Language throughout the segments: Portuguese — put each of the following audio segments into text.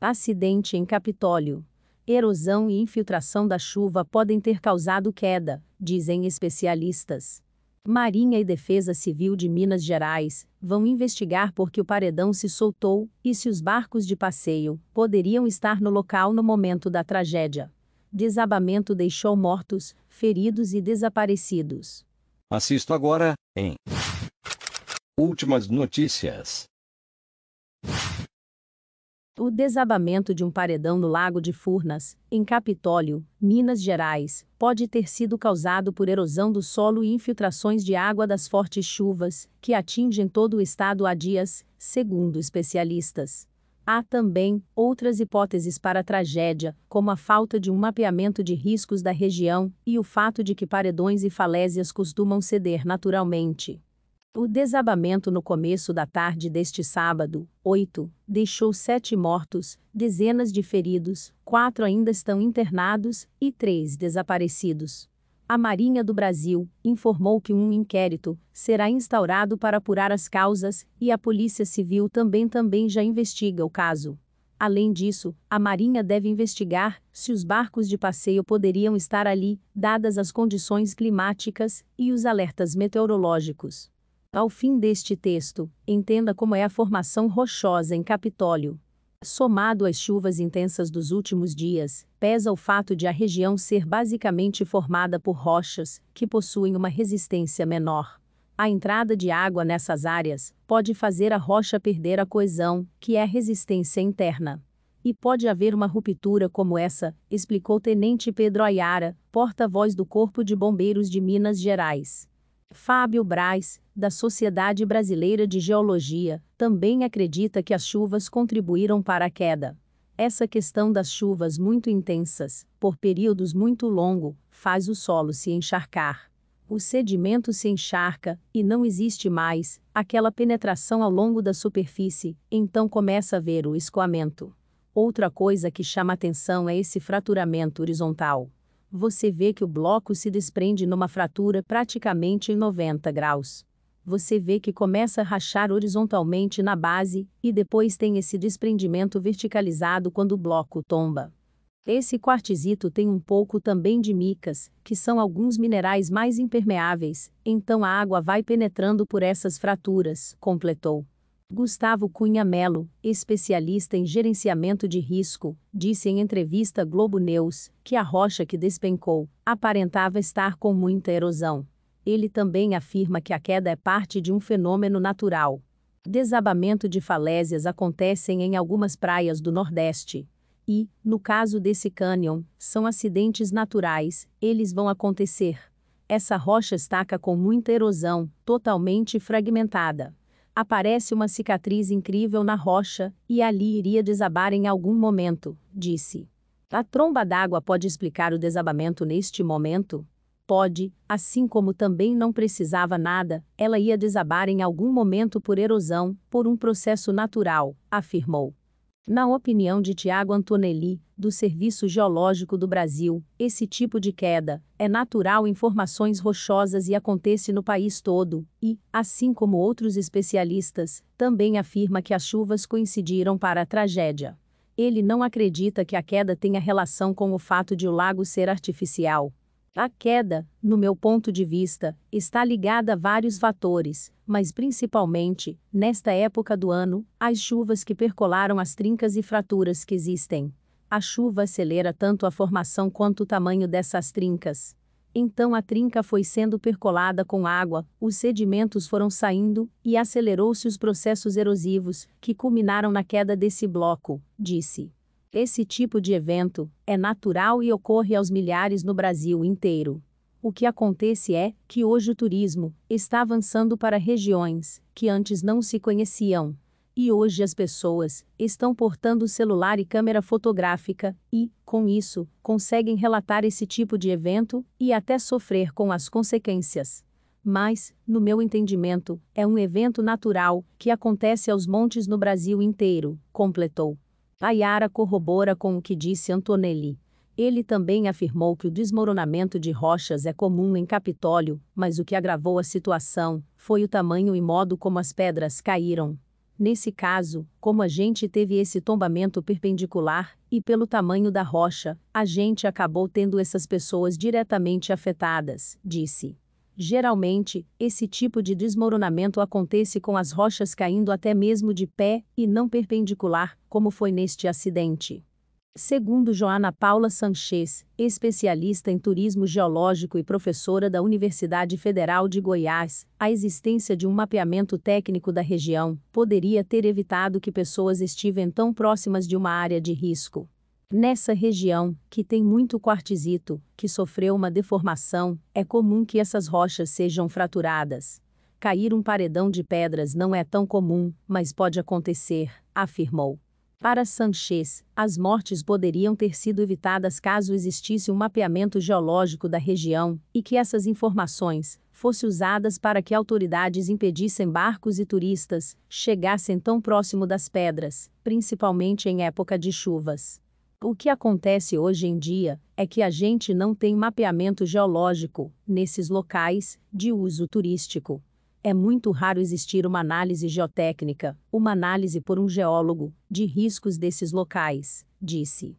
Acidente em Capitólio. Erosão e infiltração da chuva podem ter causado queda, dizem especialistas. Marinha e Defesa Civil de Minas Gerais vão investigar por que o paredão se soltou e se os barcos de passeio poderiam estar no local no momento da tragédia. Desabamento deixou mortos, feridos e desaparecidos. Assisto agora em Últimas Notícias o desabamento de um paredão no Lago de Furnas, em Capitólio, Minas Gerais, pode ter sido causado por erosão do solo e infiltrações de água das fortes chuvas, que atingem todo o estado há dias, segundo especialistas. Há também outras hipóteses para a tragédia, como a falta de um mapeamento de riscos da região e o fato de que paredões e falésias costumam ceder naturalmente. O desabamento no começo da tarde deste sábado, 8, deixou sete mortos, dezenas de feridos, quatro ainda estão internados e três desaparecidos. A Marinha do Brasil informou que um inquérito será instaurado para apurar as causas e a Polícia Civil também também já investiga o caso. Além disso, a Marinha deve investigar se os barcos de passeio poderiam estar ali, dadas as condições climáticas e os alertas meteorológicos. Ao fim deste texto, entenda como é a formação rochosa em Capitólio. Somado às chuvas intensas dos últimos dias, pesa o fato de a região ser basicamente formada por rochas, que possuem uma resistência menor. A entrada de água nessas áreas pode fazer a rocha perder a coesão, que é a resistência interna e pode haver uma ruptura como essa, explicou Tenente Pedro Ayara, porta-voz do Corpo de Bombeiros de Minas Gerais. Fábio Braz, da Sociedade Brasileira de Geologia, também acredita que as chuvas contribuíram para a queda. Essa questão das chuvas muito intensas, por períodos muito longos, faz o solo se encharcar. O sedimento se encharca e não existe mais aquela penetração ao longo da superfície, então começa a ver o escoamento. Outra coisa que chama atenção é esse fraturamento horizontal você vê que o bloco se desprende numa fratura praticamente em 90 graus. Você vê que começa a rachar horizontalmente na base, e depois tem esse desprendimento verticalizado quando o bloco tomba. Esse quartzito tem um pouco também de micas, que são alguns minerais mais impermeáveis, então a água vai penetrando por essas fraturas, completou. Gustavo Cunha Melo, especialista em gerenciamento de risco, disse em entrevista Globo News que a rocha que despencou aparentava estar com muita erosão. Ele também afirma que a queda é parte de um fenômeno natural. Desabamento de falésias acontecem em algumas praias do Nordeste. E, no caso desse cânion, são acidentes naturais, eles vão acontecer. Essa rocha estaca com muita erosão, totalmente fragmentada. Aparece uma cicatriz incrível na rocha, e ali iria desabar em algum momento, disse. A tromba d'água pode explicar o desabamento neste momento? Pode, assim como também não precisava nada, ela ia desabar em algum momento por erosão, por um processo natural, afirmou. Na opinião de Tiago Antonelli, do Serviço Geológico do Brasil, esse tipo de queda é natural em formações rochosas e acontece no país todo, e, assim como outros especialistas, também afirma que as chuvas coincidiram para a tragédia. Ele não acredita que a queda tenha relação com o fato de o lago ser artificial, a queda, no meu ponto de vista, está ligada a vários fatores, mas principalmente, nesta época do ano, às chuvas que percolaram as trincas e fraturas que existem. A chuva acelera tanto a formação quanto o tamanho dessas trincas. Então a trinca foi sendo percolada com água, os sedimentos foram saindo, e acelerou-se os processos erosivos, que culminaram na queda desse bloco, disse. Esse tipo de evento é natural e ocorre aos milhares no Brasil inteiro. O que acontece é que hoje o turismo está avançando para regiões que antes não se conheciam. E hoje as pessoas estão portando celular e câmera fotográfica e, com isso, conseguem relatar esse tipo de evento e até sofrer com as consequências. Mas, no meu entendimento, é um evento natural que acontece aos montes no Brasil inteiro, completou. Ayara corrobora com o que disse Antonelli. Ele também afirmou que o desmoronamento de rochas é comum em Capitólio, mas o que agravou a situação foi o tamanho e modo como as pedras caíram. Nesse caso, como a gente teve esse tombamento perpendicular, e pelo tamanho da rocha, a gente acabou tendo essas pessoas diretamente afetadas, disse. Geralmente, esse tipo de desmoronamento acontece com as rochas caindo até mesmo de pé e não perpendicular, como foi neste acidente. Segundo Joana Paula Sanchez, especialista em turismo geológico e professora da Universidade Federal de Goiás, a existência de um mapeamento técnico da região poderia ter evitado que pessoas estivessem tão próximas de uma área de risco. Nessa região, que tem muito quartzito, que sofreu uma deformação, é comum que essas rochas sejam fraturadas. Cair um paredão de pedras não é tão comum, mas pode acontecer, afirmou. Para Sanchez, as mortes poderiam ter sido evitadas caso existisse um mapeamento geológico da região e que essas informações fossem usadas para que autoridades impedissem barcos e turistas chegassem tão próximo das pedras, principalmente em época de chuvas. O que acontece hoje em dia é que a gente não tem mapeamento geológico nesses locais de uso turístico. É muito raro existir uma análise geotécnica, uma análise por um geólogo, de riscos desses locais, disse.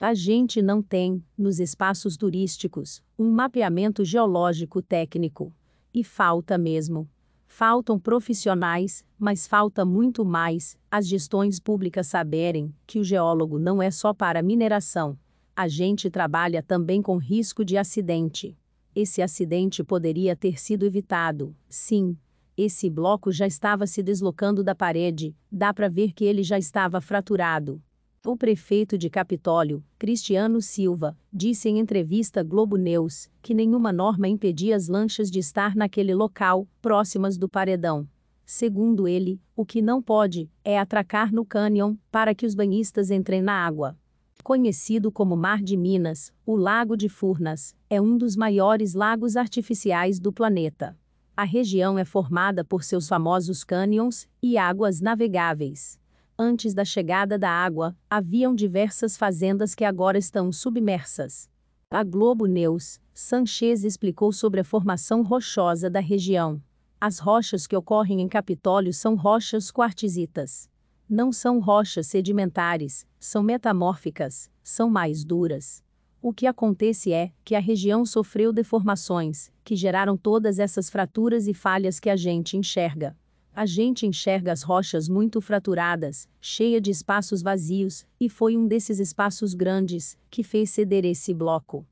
A gente não tem, nos espaços turísticos, um mapeamento geológico técnico. E falta mesmo. Faltam profissionais, mas falta muito mais as gestões públicas saberem que o geólogo não é só para mineração. A gente trabalha também com risco de acidente. Esse acidente poderia ter sido evitado. Sim, esse bloco já estava se deslocando da parede, dá para ver que ele já estava fraturado. O prefeito de Capitólio, Cristiano Silva, disse em entrevista Globo News que nenhuma norma impedia as lanchas de estar naquele local, próximas do paredão. Segundo ele, o que não pode é atracar no cânion para que os banhistas entrem na água. Conhecido como Mar de Minas, o Lago de Furnas é um dos maiores lagos artificiais do planeta. A região é formada por seus famosos cânions e águas navegáveis. Antes da chegada da água, haviam diversas fazendas que agora estão submersas. A Globo News, Sanchez explicou sobre a formação rochosa da região. As rochas que ocorrem em Capitólio são rochas quartzitas. Não são rochas sedimentares, são metamórficas, são mais duras. O que acontece é que a região sofreu deformações, que geraram todas essas fraturas e falhas que a gente enxerga. A gente enxerga as rochas muito fraturadas, cheia de espaços vazios, e foi um desses espaços grandes que fez ceder esse bloco.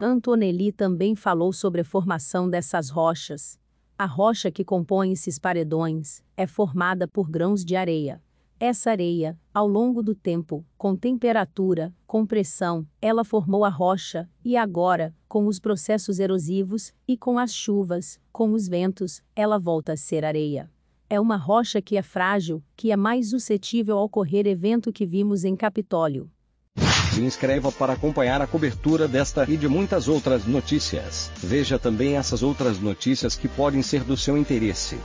Antonelli também falou sobre a formação dessas rochas. A rocha que compõe esses paredões é formada por grãos de areia. Essa areia, ao longo do tempo, com temperatura, com pressão, ela formou a rocha, e agora, com os processos erosivos e com as chuvas, com os ventos, ela volta a ser areia. É uma rocha que é frágil, que é mais suscetível ao ocorrer evento que vimos em Capitólio. Se inscreva para acompanhar a cobertura desta e de muitas outras notícias. Veja também essas outras notícias que podem ser do seu interesse.